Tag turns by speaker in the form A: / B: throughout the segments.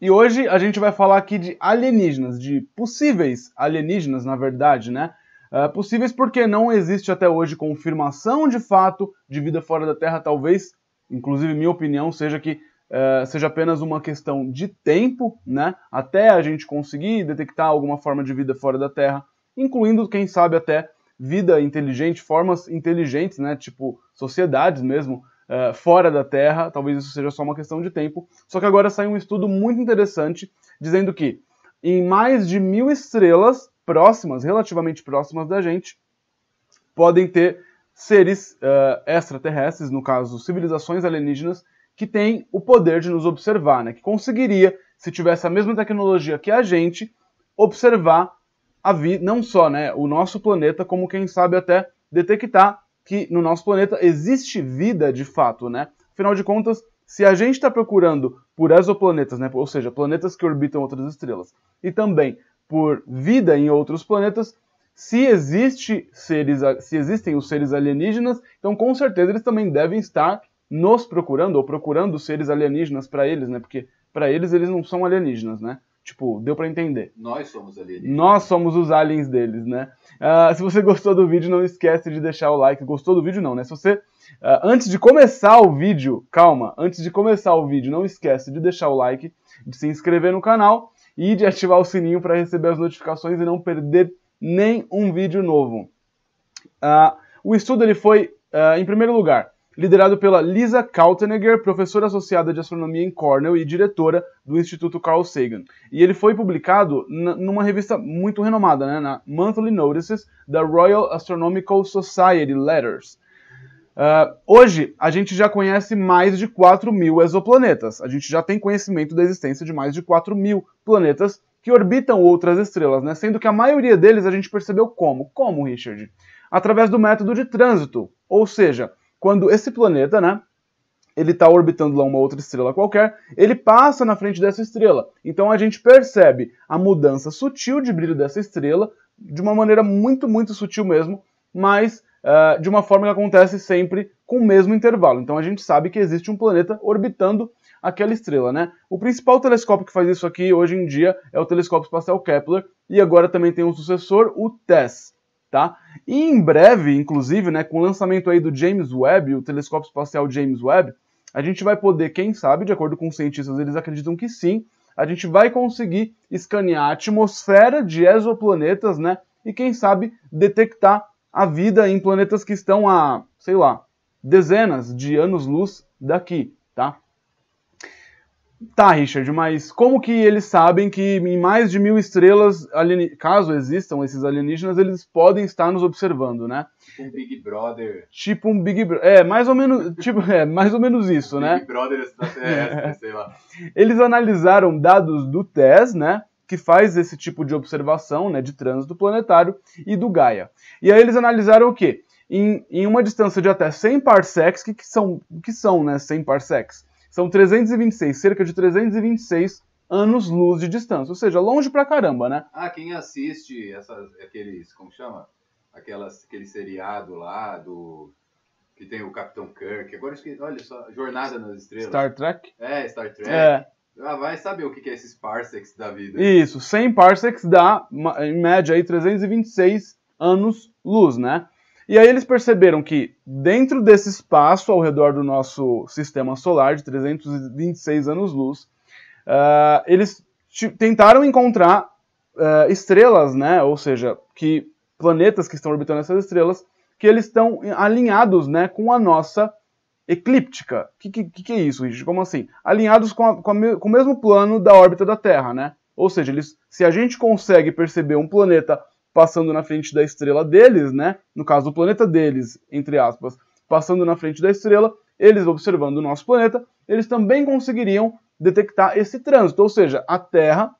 A: E hoje a gente vai falar aqui de alienígenas, de possíveis alienígenas, na verdade, né? Uh, possíveis porque não existe até hoje confirmação de fato de vida fora da Terra, talvez, inclusive minha opinião seja que uh, seja apenas uma questão de tempo, né? Até a gente conseguir detectar alguma forma de vida fora da Terra, incluindo, quem sabe, até vida inteligente, formas inteligentes, né? Tipo sociedades mesmo uh, fora da Terra, talvez isso seja só uma questão de tempo. Só que agora sai um estudo muito interessante dizendo que em mais de mil estrelas próximas, relativamente próximas da gente, podem ter seres uh, extraterrestres, no caso civilizações alienígenas, que têm o poder de nos observar, né? que conseguiria, se tivesse a mesma tecnologia que a gente, observar a vida, não só né, o nosso planeta, como quem sabe até detectar que no nosso planeta existe vida de fato, né? Afinal de contas, se a gente está procurando por exoplanetas, né, ou seja, planetas que orbitam outras estrelas, e também por vida em outros planetas, se, existe seres, se existem os seres alienígenas, então com certeza eles também devem estar nos procurando ou procurando seres alienígenas para eles, né? Porque para eles eles não são alienígenas, né? Tipo, deu para entender.
B: Nós somos alienígenas.
A: Nós somos os aliens deles, né? Uh, se você gostou do vídeo, não esquece de deixar o like. Gostou do vídeo não, né? Se você uh, antes de começar o vídeo, calma, antes de começar o vídeo, não esquece de deixar o like, de se inscrever no canal e de ativar o sininho para receber as notificações e não perder nenhum vídeo novo. Uh, o estudo ele foi, em primeiro lugar, liderado pela Lisa Kaltenegger, professora associada de astronomia em Cornell e diretora do Instituto Carl Sagan. E ele foi publicado numa revista muito renomada, né, na Monthly Notices da Royal Astronomical Society Letters. Uh, hoje, a gente já conhece mais de 4 mil exoplanetas. A gente já tem conhecimento da existência de mais de 4 mil planetas que orbitam outras estrelas, né? sendo que a maioria deles a gente percebeu como? Como, Richard? Através do método de trânsito, ou seja, quando esse planeta, né, ele está orbitando lá uma outra estrela qualquer, ele passa na frente dessa estrela. Então a gente percebe a mudança sutil de brilho dessa estrela, de uma maneira muito, muito sutil mesmo, mas uh, de uma forma que acontece sempre com o mesmo intervalo. Então a gente sabe que existe um planeta orbitando aquela estrela, né? O principal telescópio que faz isso aqui hoje em dia é o telescópio espacial Kepler, e agora também tem um sucessor, o TESS tá? E em breve, inclusive, né, com o lançamento aí do James Webb, o telescópio espacial James Webb, a gente vai poder, quem sabe, de acordo com os cientistas, eles acreditam que sim, a gente vai conseguir escanear a atmosfera de exoplanetas, né? E quem sabe detectar a vida em planetas que estão a, sei lá, dezenas de anos-luz daqui, tá? Tá, Richard, mas como que eles sabem que em mais de mil estrelas, alien... caso existam esses alienígenas, eles podem estar nos observando, né?
B: Tipo um Big Brother.
A: Tipo um Big Brother. É, mais ou menos, tipo, é, mais ou menos isso, né? Big
B: Brother essa, é sei lá.
A: Eles analisaram dados do TES, né? Que faz esse tipo de observação, né? De trânsito planetário e do Gaia. E aí eles analisaram o quê? Em, em uma distância de até 100 parsecs, que, que são, que são, né? 100 parsecs são 326, cerca de 326 anos-luz de distância, ou seja, longe pra caramba, né?
B: Ah, quem assiste essas, aqueles, como chama? Aquelas, aquele seriado lá do que tem o Capitão Kirk. Agora esqueci, olha só, Jornada nas Estrelas. Star Trek? É, Star Trek. É. Ah, vai saber o que é esses parsecs da vida.
A: Isso, 100 parsecs dá, em média, aí, 326 anos-luz, né? E aí eles perceberam que dentro desse espaço ao redor do nosso sistema solar de 326 anos-luz, uh, eles tentaram encontrar uh, estrelas, né? Ou seja, que planetas que estão orbitando essas estrelas, que eles estão alinhados, né, com a nossa eclíptica. O que, que, que, é isso, Richard? Como assim? Alinhados com, a, com, a, com o mesmo plano da órbita da Terra, né? Ou seja, eles, se a gente consegue perceber um planeta passando na frente da estrela deles, né? No caso, o planeta deles, entre aspas, passando na frente da estrela, eles observando o nosso planeta, eles também conseguiriam detectar esse trânsito, ou seja, a Terra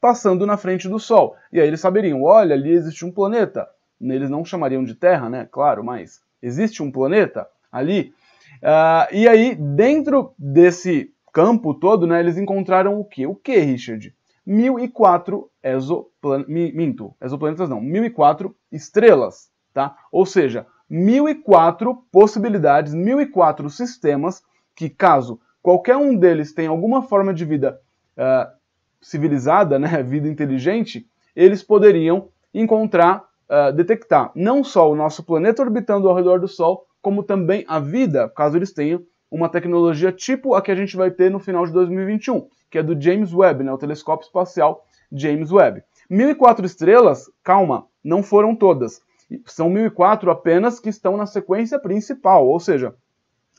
A: passando na frente do Sol. E aí eles saberiam, olha, ali existe um planeta. Eles não chamariam de Terra, né? Claro, mas existe um planeta ali. Uh, e aí, dentro desse campo todo, né, eles encontraram o que? O que, Richard? 1004 exoplan... minto, exoplanetas não, 1004 estrelas, tá? Ou seja, 1004 possibilidades, 1004 sistemas que caso qualquer um deles tenha alguma forma de vida uh, civilizada, né, vida inteligente, eles poderiam encontrar, uh, detectar não só o nosso planeta orbitando ao redor do Sol, como também a vida, caso eles tenham uma tecnologia tipo a que a gente vai ter no final de 2021 que é do James Webb, né, o telescópio espacial James Webb. 1004 estrelas, calma, não foram todas. São 1004 apenas que estão na sequência principal, ou seja,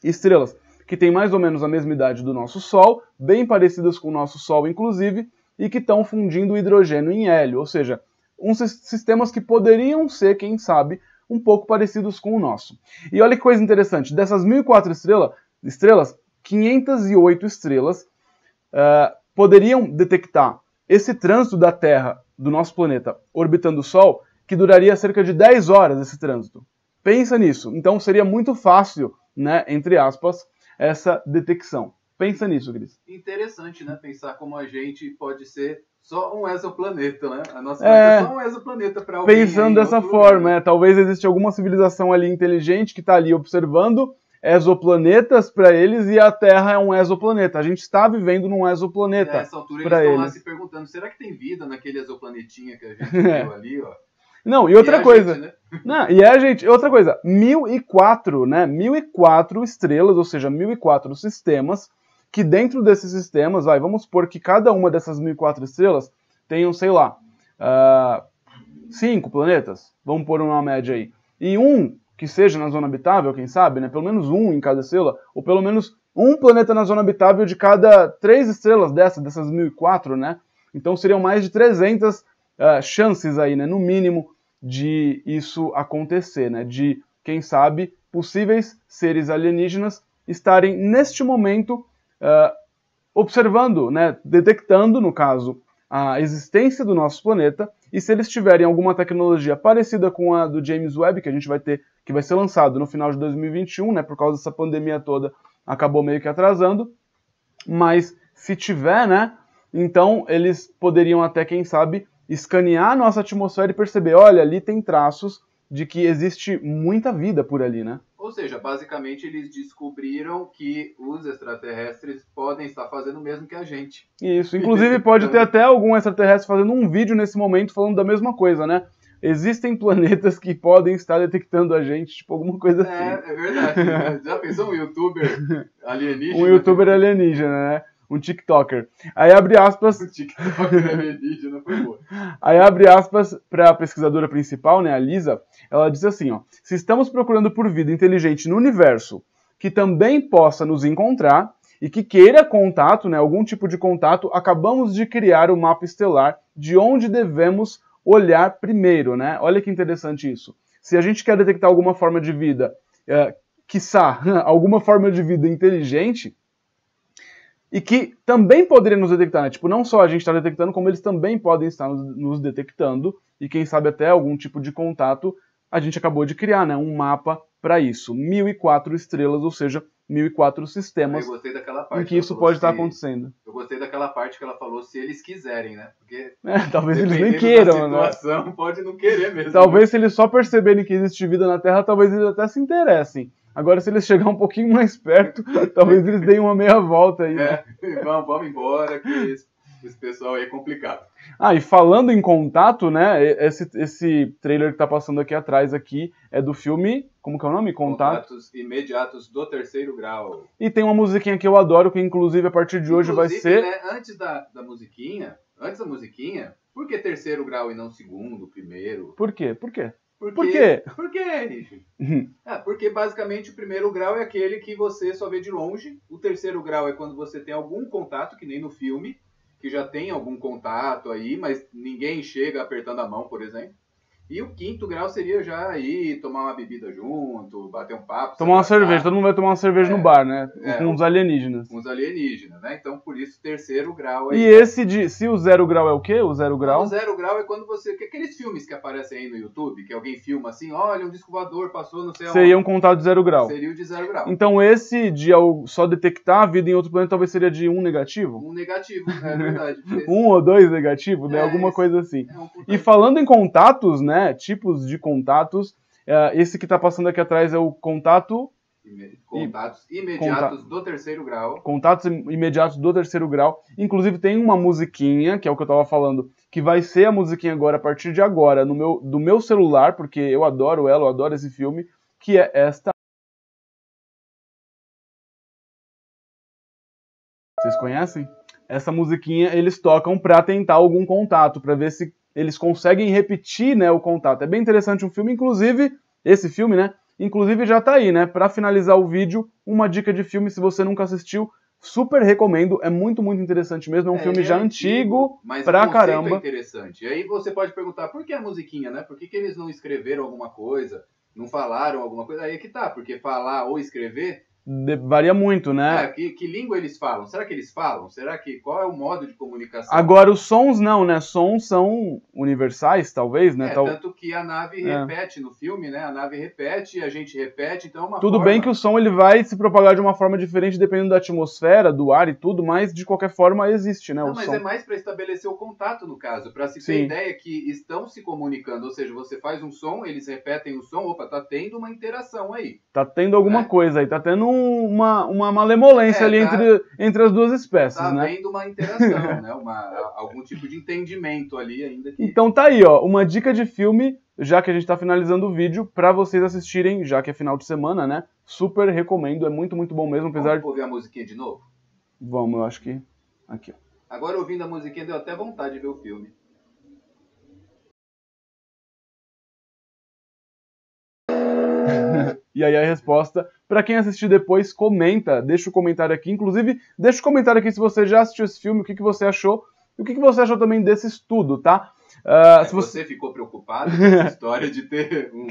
A: estrelas que têm mais ou menos a mesma idade do nosso Sol, bem parecidas com o nosso Sol, inclusive, e que estão fundindo hidrogênio em hélio, ou seja, uns sistemas que poderiam ser, quem sabe, um pouco parecidos com o nosso. E olha que coisa interessante, dessas 1004 estrela, estrelas, 508 estrelas ah, poderiam detectar esse trânsito da Terra, do nosso planeta, orbitando o Sol, que duraria cerca de 10 horas esse trânsito. Pensa nisso. Então seria muito fácil, né, entre aspas, essa detecção. Pensa nisso, Cris.
B: Interessante, né? Pensar como a gente pode ser só um exoplaneta, né? A nossa é, é só um exoplaneta para alguém. Pensando dessa
A: forma, é, talvez exista alguma civilização ali inteligente que está ali observando exoplanetas para eles e a Terra é um exoplaneta. A gente está vivendo num exoplaneta. Nessa é, altura eles estão lá se
B: perguntando: será que tem vida naquele exoplanetinha que a gente viu ali, ó?
A: Não, e outra e é coisa. Gente, né? Não, e é a gente, outra coisa, 1004, né? 1004 estrelas, ou seja, 1004 sistemas, que dentro desses sistemas, vai, vamos supor que cada uma dessas 1004 estrelas tenham, sei lá, uh, cinco planetas, vamos pôr uma média aí. E um que seja na zona habitável, quem sabe, né? Pelo menos um em cada estrela, ou pelo menos um planeta na zona habitável de cada três estrelas dessa, dessas 1004, né? Então seriam mais de 300 uh, eh, chances aí, né? No mínimo de isso acontecer, né? De, quem sabe, possíveis seres alienígenas estarem neste momento uh, observando, né? Detectando, no caso, a existência do nosso planeta e se eles tiverem alguma tecnologia parecida com a do James Webb, que a gente vai ter, que vai ser lançado no final de 2021, né, por causa dessa pandemia toda, acabou meio que atrasando. Mas se tiver, né, então eles poderiam até, quem sabe, escanear a nossa atmosfera e perceber, olha, ali tem traços de que existe muita vida por ali, né?
B: Ou seja, basicamente eles descobriram que os extraterrestres podem estar fazendo o mesmo que a gente.
A: Isso, inclusive pode ter até algum extraterrestre fazendo um vídeo nesse momento falando da mesma coisa, né? Existem planetas que podem estar detectando a gente, tipo alguma coisa é, assim. É, é verdade. Né? Já
B: pensou um youtuber alienígena? Um youtuber
A: alienígena, né? Um TikToker. Aí abre aspas. O TikToker alienígena foi bom. Aí abre aspas para a pesquisadora principal, né, a Lisa, ela diz assim, ó: "Se estamos procurando por vida inteligente no universo que também possa nos encontrar e que queira contato, né, algum tipo de contato, acabamos de criar o um mapa estelar de onde devemos olhar primeiro, né? Olha que interessante isso. Se a gente quer detectar alguma forma de vida, é, quiçá, alguma forma de vida inteligente, e que também poderia nos detectar, né? Tipo, não só a gente está detectando, como eles também podem estar nos detectando, e quem sabe até algum tipo de contato, a gente acabou de criar, né? Um mapa para isso. 1004 estrelas, ou seja, 1004 sistemas ah, eu gostei daquela parte em que isso pode estar acontecendo.
B: Eu gostei daquela parte que ela falou se eles quiserem, né? Porque é, talvez eles nem queiram, né? situação, né? pode não querer mesmo. Talvez né? se
A: eles só perceberem que existe vida na Terra, talvez eles até se interessem. Agora, se eles chegar um pouquinho mais perto, talvez eles deem uma
B: meia volta aí. Né? É, vamos, vamos embora, que esse, esse pessoal aí é complicado.
A: Ah, e falando em contato, né? Esse, esse trailer que tá passando aqui atrás aqui é do filme. Como que é o nome? Contato.
B: Contatos Imediatos do Terceiro Grau.
A: E tem uma musiquinha que eu adoro, que inclusive a partir de hoje inclusive, vai ser. Né,
B: antes da, da musiquinha, antes da musiquinha, por que terceiro grau e não segundo, primeiro?
A: Por quê? Por quê?
B: Porque, Por quê? Por quê? ah, porque basicamente o primeiro grau é aquele que você só vê de longe. O terceiro grau é quando você tem algum contato, que nem no filme, que já tem algum contato aí, mas ninguém chega apertando a mão, por exemplo. E o quinto grau seria já ir tomar uma bebida junto, bater um papo. Tomar uma cerveja, tá?
A: todo mundo vai tomar uma cerveja é, no bar, né? É, com uns alienígenas. Com
B: uns alienígenas, né? Então, por isso, terceiro grau aí. E esse
A: de. Se o zero grau é o quê? O zero grau? O
B: zero grau é quando você. Aqueles filmes que aparecem aí no YouTube, que alguém filma assim, olha, um disco passou, não sei aonde. Seria um contato de zero grau. Seria o de zero grau.
A: Então, esse de só detectar a vida em outro planeta talvez seria de um negativo?
B: Um negativo, é verdade.
A: um ou dois negativo, né? É, Alguma coisa assim. É um e falando em contatos, né? né, tipos de contatos. É, esse que está passando aqui atrás é o contato Contatos
B: imediatos Conta... do terceiro grau.
A: Contatos imediatos do terceiro grau. Inclusive, tem uma musiquinha, que é o que eu estava falando, que vai ser a musiquinha agora, a partir de agora, no meu, do meu celular, porque eu adoro ela, eu adoro esse filme, que é esta. Vocês conhecem? Essa musiquinha eles tocam para tentar algum contato, para ver se eles conseguem repetir né, o contato. É bem interessante um filme, inclusive, esse filme, né? Inclusive já tá aí, né? Para finalizar o vídeo, uma dica de filme, se você nunca assistiu, super recomendo, é muito, muito interessante mesmo, é um é, filme é já antigo, antigo mas pra é caramba. É interessante.
B: E aí você pode perguntar, por que a musiquinha, né? Por que, que eles não escreveram alguma coisa, não falaram alguma coisa? Aí é que tá, porque falar ou escrever
A: de, varia muito, né? É, que,
B: que, língua eles falam? Será que eles falam? Será que qual é o modo de comunicação? Agora
A: os sons não, né? Sons são universais, talvez, né? É, Tal... Tanto
B: que a nave é. repete no filme, né? A nave repete, e a gente repete, então é uma Tudo forma... bem que
A: o som ele vai se propagar de uma forma diferente dependendo da atmosfera, do ar e tudo, mas de qualquer forma existe, né? Não, o mas som. é mais
B: para estabelecer o contato no caso, para se ter ideia que estão se comunicando, ou seja, você faz um som, eles repetem o som, opa, tá tendo uma interação aí.
A: Tá tendo alguma né? coisa aí, tá tendo uma, uma malemolência é, ali tá, entre, entre as duas espécies. Tá né? havendo
B: uma interação, né? Uma, algum tipo de entendimento ali ainda. Que...
A: Então tá aí, ó, uma dica de filme, já que a gente tá finalizando o vídeo, para vocês assistirem, já que é final de semana, né? Super recomendo, é muito, muito bom
B: mesmo, apesar Vamos de. ouvir a musiquinha de novo?
A: Vamos, eu acho que. Aqui,
B: ó. Agora ouvindo a musiquinha deu até vontade de ver o filme.
A: E aí a resposta, para quem assistir depois, comenta, deixa o comentário aqui. Inclusive, deixa o comentário aqui se você já assistiu esse filme, o que, que você achou. E o que, que você achou também desse estudo, tá?
B: Uh, é, se você... você ficou preocupado com essa história de ter um,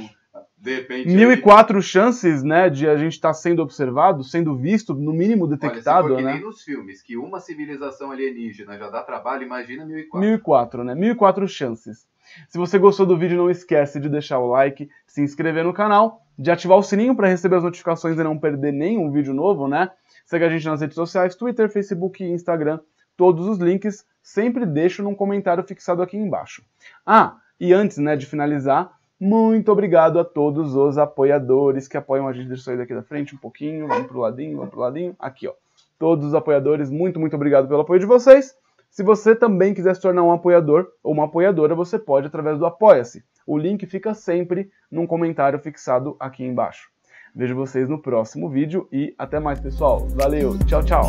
B: de repente. 1004
A: aí... chances, né, de a gente estar tá sendo observado, sendo visto, no mínimo detectado, Olha, se for né? que nem
B: nos filmes, que uma civilização alienígena já dá trabalho, imagina 1004.
A: 1004, né? 1004 chances. Se você gostou do vídeo, não esquece de deixar o like, se inscrever no canal, de ativar o sininho para receber as notificações e não perder nenhum vídeo novo, né? Segue a gente nas redes sociais, Twitter, Facebook e Instagram. Todos os links sempre deixo num comentário fixado aqui embaixo. Ah, e antes né, de finalizar, muito obrigado a todos os apoiadores que apoiam a gente. Deixa eu sair daqui da frente um pouquinho, vamos pro ladinho, vamos pro ladinho. Aqui, ó. Todos os apoiadores, muito, muito obrigado pelo apoio de vocês. Se você também quiser se tornar um apoiador ou uma apoiadora, você pode através do Apoia-se. O link fica sempre num comentário fixado aqui embaixo. Vejo vocês no próximo vídeo e até mais, pessoal. Valeu, tchau, tchau!